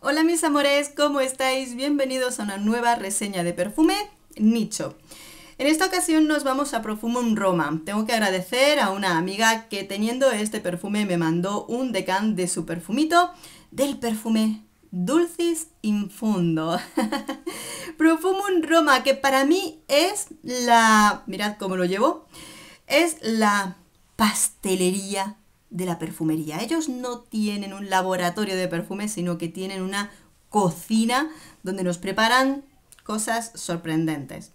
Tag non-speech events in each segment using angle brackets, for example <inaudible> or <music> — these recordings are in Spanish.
Hola mis amores, ¿cómo estáis? Bienvenidos a una nueva reseña de perfume nicho. En esta ocasión nos vamos a Profumum Roma. Tengo que agradecer a una amiga que teniendo este perfume me mandó un decant de su perfumito del perfume Dulcis Infundo. <laughs> Profumum Roma, que para mí es la... Mirad cómo lo llevo. Es la pastelería de la perfumería. Ellos no tienen un laboratorio de perfumes, sino que tienen una cocina donde nos preparan cosas sorprendentes.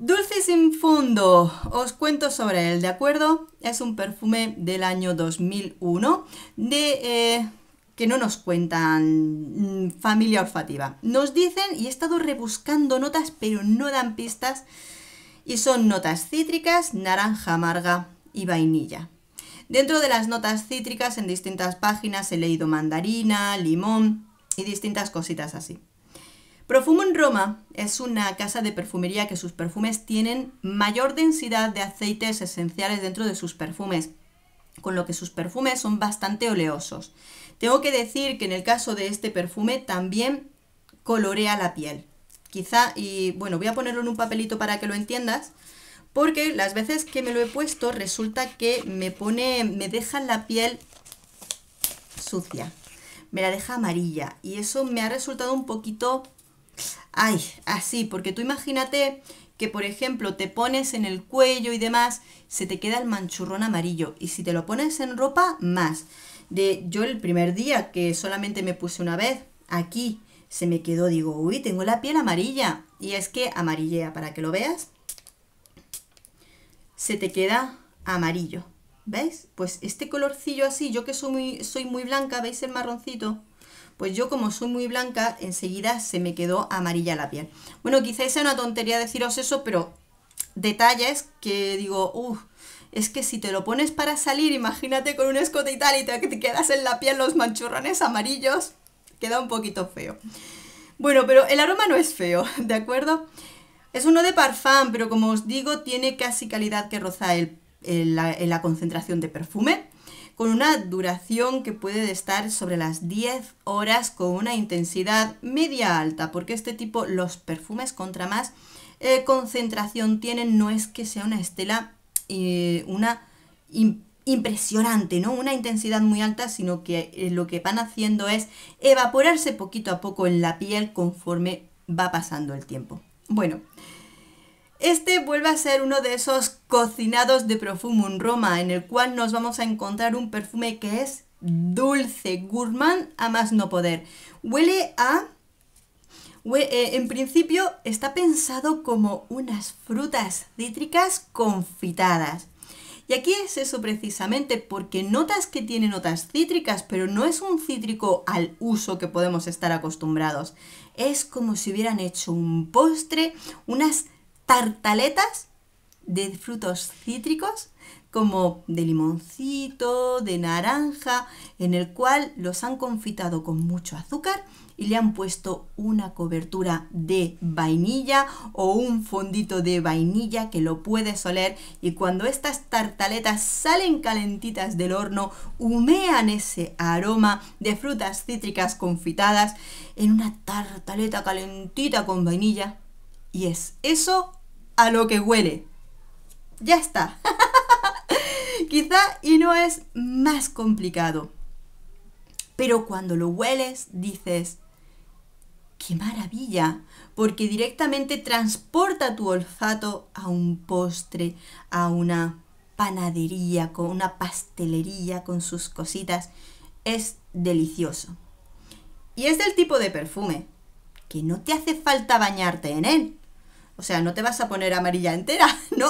Dulce sin fondo, os cuento sobre él, ¿de acuerdo? Es un perfume del año 2001 de, eh, que no nos cuentan mm, familia olfativa. Nos dicen, y he estado rebuscando notas, pero no dan pistas, y son notas cítricas, naranja amarga y vainilla. Dentro de las notas cítricas, en distintas páginas he leído mandarina, limón y distintas cositas así. Profumo en Roma es una casa de perfumería que sus perfumes tienen mayor densidad de aceites esenciales dentro de sus perfumes, con lo que sus perfumes son bastante oleosos. Tengo que decir que en el caso de este perfume también colorea la piel. Quizá, y bueno, voy a ponerlo en un papelito para que lo entiendas porque las veces que me lo he puesto resulta que me pone, me deja la piel sucia, me la deja amarilla y eso me ha resultado un poquito, ay, así, porque tú imagínate que por ejemplo te pones en el cuello y demás, se te queda el manchurrón amarillo y si te lo pones en ropa, más. De yo el primer día que solamente me puse una vez aquí, se me quedó, digo, uy, tengo la piel amarilla. Y es que amarillea, para que lo veas, se te queda amarillo. ¿Veis? Pues este colorcillo así, yo que soy muy, soy muy blanca, ¿veis el marroncito? Pues yo como soy muy blanca, enseguida se me quedó amarilla la piel. Bueno, quizá sea una tontería deciros eso, pero detalles que digo, es que si te lo pones para salir, imagínate con un escote y tal y te quedas en la piel los manchurrones amarillos, queda un poquito feo. Bueno, pero el aroma no es feo, <laughs> ¿de acuerdo? Es uno de parfum, pero como os digo, tiene casi calidad que roza el, la, concentración de perfume, con una duración que puede estar sobre las 10 horas con una intensidad media alta, porque este tipo, los perfumes contra más eh, concentración tienen, no es que sea una estela, eh, una impresionante, ¿no? Una intensidad muy alta, sino que eh, lo que van haciendo es evaporarse poquito a poco en la piel conforme va pasando el tiempo. Bueno, este vuelve a ser uno de esos cocinados de en Roma, en el cual nos vamos a encontrar un perfume que es dulce, gourmand a más no poder. Huele a... Eh, en principio está pensado como unas frutas cítricas confitadas. Y aquí es eso precisamente porque notas que tiene notas cítricas, pero no es un cítrico al uso que podemos estar acostumbrados. Es como si hubieran hecho un postre, unas tartaletas de frutos cítricos como de limoncito, de naranja, en el cual los han confitado con mucho azúcar y le han puesto una cobertura de vainilla o un fondito de vainilla que lo puedes oler y cuando estas tartaletas salen calentitas del horno, humean ese aroma de frutas cítricas confitadas en una tartaleta calentita con vainilla y es eso a lo que huele. Ya está. <laughs> Quizá y no es más complicado. Pero cuando lo hueles dices, ¡qué maravilla! Porque directamente transporta tu olfato a un postre, a una panadería, con una pastelería, con sus cositas. Es delicioso. Y es del tipo de perfume que no te hace falta bañarte en él. O sea, no te vas a poner amarilla entera, <laughs> no.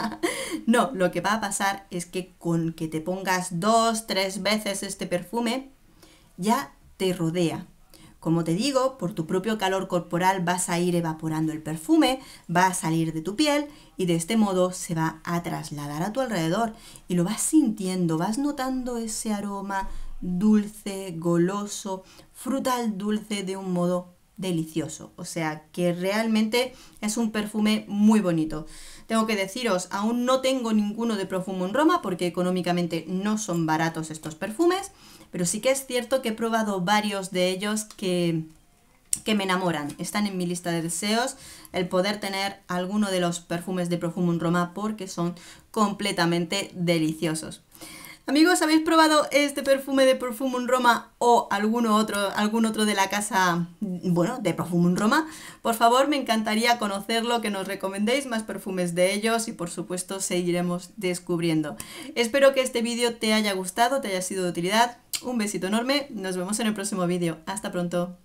<laughs> no, lo que va a pasar es que con que te pongas dos, tres veces este perfume, ya te rodea. Como te digo, por tu propio calor corporal vas a ir evaporando el perfume, va a salir de tu piel y de este modo se va a trasladar a tu alrededor y lo vas sintiendo, vas notando ese aroma dulce, goloso, frutal dulce de un modo delicioso. O sea, que realmente es un perfume muy bonito. Tengo que deciros, aún no tengo ninguno de Profumo en Roma porque económicamente no son baratos estos perfumes, pero sí que es cierto que he probado varios de ellos que, me enamoran. Están en mi lista de deseos el poder tener alguno de los perfumes de en Roma porque son completamente deliciosos. Amigos, ¿habéis probado este perfume de en Roma o alguno otro, algún otro de la casa, bueno, de en Roma? Por favor, me encantaría conocerlo, que nos recomendéis más perfumes de ellos y por supuesto seguiremos descubriendo. Espero que este vídeo te haya gustado, te haya sido de utilidad. Un besito enorme, nos vemos en el próximo vídeo. Hasta pronto.